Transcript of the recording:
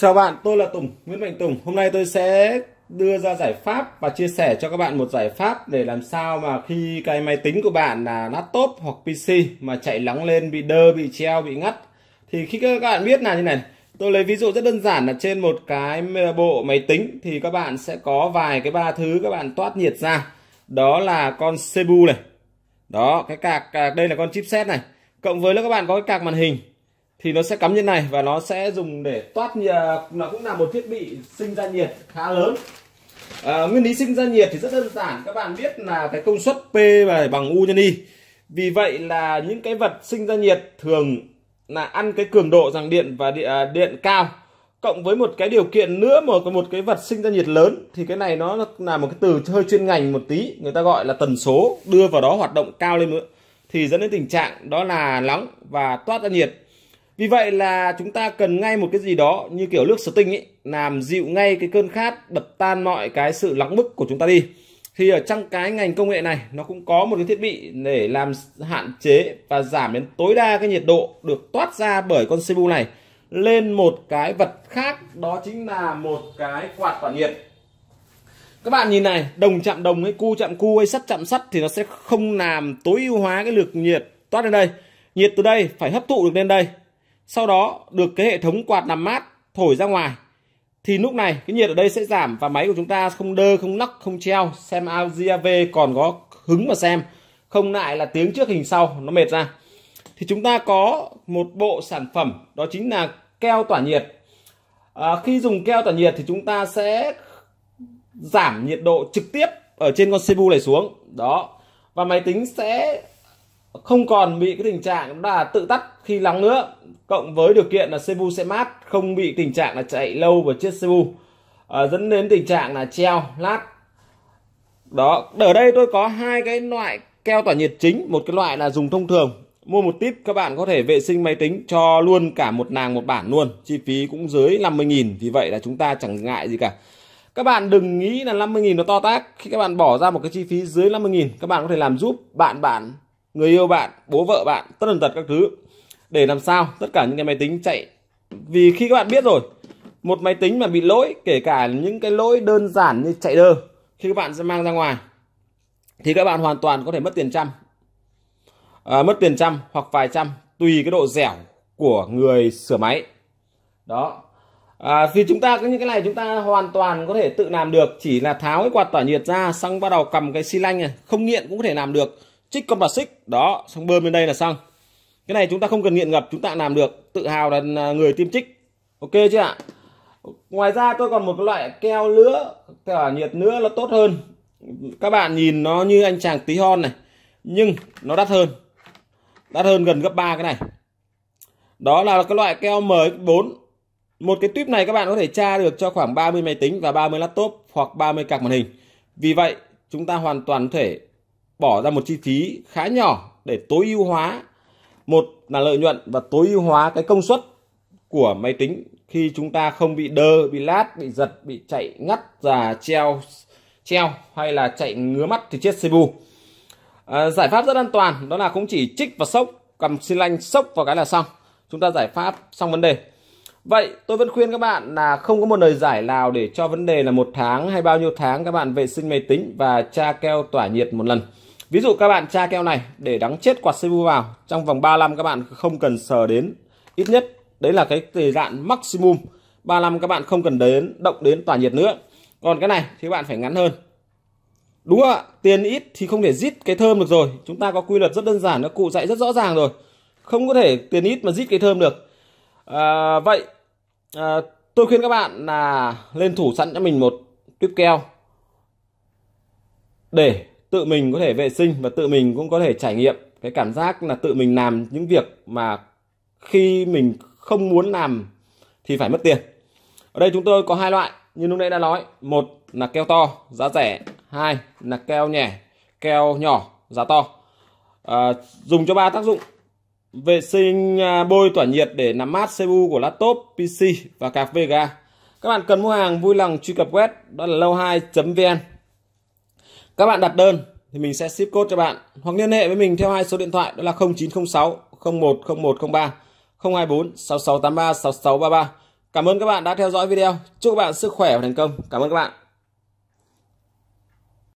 Chào bạn, tôi là Tùng, Nguyễn Mạnh Tùng. Hôm nay tôi sẽ đưa ra giải pháp và chia sẻ cho các bạn một giải pháp để làm sao mà khi cái máy tính của bạn là laptop hoặc PC mà chạy lắng lên bị đơ, bị treo, bị ngắt thì khi các bạn biết là như này, tôi lấy ví dụ rất đơn giản là trên một cái bộ máy tính thì các bạn sẽ có vài cái ba thứ các bạn toát nhiệt ra. Đó là con CPU này. Đó, cái cạc, cạc đây là con chipset này. Cộng với là các bạn có cái cạc màn hình thì nó sẽ cắm như này và nó sẽ dùng để toát nó cũng là một thiết bị sinh ra nhiệt khá lớn à, nguyên lý sinh ra nhiệt thì rất đơn giản các bạn biết là cái công suất P và bằng U nhân Y vì vậy là những cái vật sinh ra nhiệt thường là ăn cái cường độ dòng điện và điện, à, điện cao cộng với một cái điều kiện nữa một một cái vật sinh ra nhiệt lớn thì cái này nó là một cái từ hơi chuyên ngành một tí người ta gọi là tần số đưa vào đó hoạt động cao lên nữa thì dẫn đến tình trạng đó là nóng và toát ra nhiệt vì vậy là chúng ta cần ngay một cái gì đó như kiểu nước sting ấy làm dịu ngay cái cơn khát đập tan mọi cái sự lắng bức của chúng ta đi. Thì ở trong cái ngành công nghệ này nó cũng có một cái thiết bị để làm hạn chế và giảm đến tối đa cái nhiệt độ được toát ra bởi con CPU này lên một cái vật khác đó chính là một cái quạt tỏa nhiệt. Các bạn nhìn này, đồng chạm đồng hay cu chạm cu hay sắt chạm sắt thì nó sẽ không làm tối ưu hóa cái lực nhiệt toát lên đây. Nhiệt từ đây phải hấp thụ được lên đây sau đó được cái hệ thống quạt nằm mát thổi ra ngoài thì lúc này cái nhiệt ở đây sẽ giảm và máy của chúng ta không đơ không nóc không treo xem Audi AV còn có hứng mà xem không lại là tiếng trước hình sau nó mệt ra thì chúng ta có một bộ sản phẩm đó chính là keo tỏa nhiệt à, khi dùng keo tỏa nhiệt thì chúng ta sẽ giảm nhiệt độ trực tiếp ở trên con CPU này xuống đó và máy tính sẽ không còn bị cái tình trạng là tự tắt khi nóng nữa cộng với điều kiện là Cebu sẽ mát không bị tình trạng là chạy lâu của chiếc Cebu à, dẫn đến tình trạng là treo lát đó ở đây tôi có hai cái loại keo tỏa nhiệt chính một cái loại là dùng thông thường mua một tip các bạn có thể vệ sinh máy tính cho luôn cả một nàng một bản luôn chi phí cũng dưới 50.000 vì vậy là chúng ta chẳng ngại gì cả các bạn đừng nghĩ là 50.000 nó to tác khi các bạn bỏ ra một cái chi phí dưới 50.000 các bạn có thể làm giúp bạn bạn người yêu bạn bố vợ bạn tất tần tật các thứ để làm sao tất cả những cái máy tính chạy vì khi các bạn biết rồi một máy tính mà bị lỗi kể cả những cái lỗi đơn giản như chạy đơ khi các bạn sẽ mang ra ngoài thì các bạn hoàn toàn có thể mất tiền trăm à, mất tiền trăm hoặc vài trăm tùy cái độ dẻo của người sửa máy đó à, vì chúng ta có những cái này chúng ta hoàn toàn có thể tự làm được chỉ là tháo cái quạt tỏa nhiệt ra xong bắt đầu cầm cái xi lanh này không nghiện cũng có thể làm được trích con bà xích đó xong bơm lên đây là xong cái này chúng ta không cần nghiện ngập chúng ta làm được tự hào là người tiêm trích ok chưa ạ ngoài ra tôi còn một cái loại keo lứa tỏa nhiệt nữa là tốt hơn các bạn nhìn nó như anh chàng tí hon này nhưng nó đắt hơn đắt hơn gần gấp 3 cái này đó là cái loại keo M4 một cái tuyếp này các bạn có thể tra được cho khoảng 30 máy tính và 30 laptop hoặc 30 cạc màn hình vì vậy chúng ta hoàn toàn thể bỏ ra một chi phí khá nhỏ để tối ưu hóa một là lợi nhuận và tối ưu hóa cái công suất của máy tính khi chúng ta không bị đơ bị lát bị giật bị chạy ngắt và treo treo hay là chạy ngứa mắt thì chết CPU à, giải pháp rất an toàn đó là cũng chỉ trích và sốc cầm xi lanh sốc vào cái là xong chúng ta giải pháp xong vấn đề vậy tôi vẫn khuyên các bạn là không có một lời giải nào để cho vấn đề là một tháng hay bao nhiêu tháng các bạn vệ sinh máy tính và tra keo tỏa nhiệt một lần Ví dụ các bạn tra keo này để đắng chết quạt CPU vào trong vòng năm các bạn không cần sờ đến ít nhất đấy là cái thời gian maximum năm các bạn không cần đến động đến tỏa nhiệt nữa. Còn cái này thì các bạn phải ngắn hơn. Đúng ạ, tiền ít thì không thể rít cái thơm được rồi. Chúng ta có quy luật rất đơn giản, nó cụ dạy rất rõ ràng rồi. Không có thể tiền ít mà rít cái thơm được. À, vậy à, tôi khuyên các bạn là lên thủ sẵn cho mình một tuyếp keo để tự mình có thể vệ sinh và tự mình cũng có thể trải nghiệm cái cảm giác là tự mình làm những việc mà khi mình không muốn làm thì phải mất tiền ở đây chúng tôi có hai loại như lúc nãy đã nói một là keo to giá rẻ hai là keo nhẹ keo nhỏ giá to à, dùng cho ba tác dụng vệ sinh à, bôi tỏa nhiệt để làm mát CPU của laptop, PC và cạc Vega. Các bạn cần mua hàng vui lòng truy cập web đó là lâu2.vn các bạn đặt đơn thì mình sẽ ship code cho bạn hoặc liên hệ với mình theo hai số điện thoại đó là 0906 010103 024 6683 6633. Cảm ơn các bạn đã theo dõi video. Chúc các bạn sức khỏe và thành công. Cảm ơn các bạn.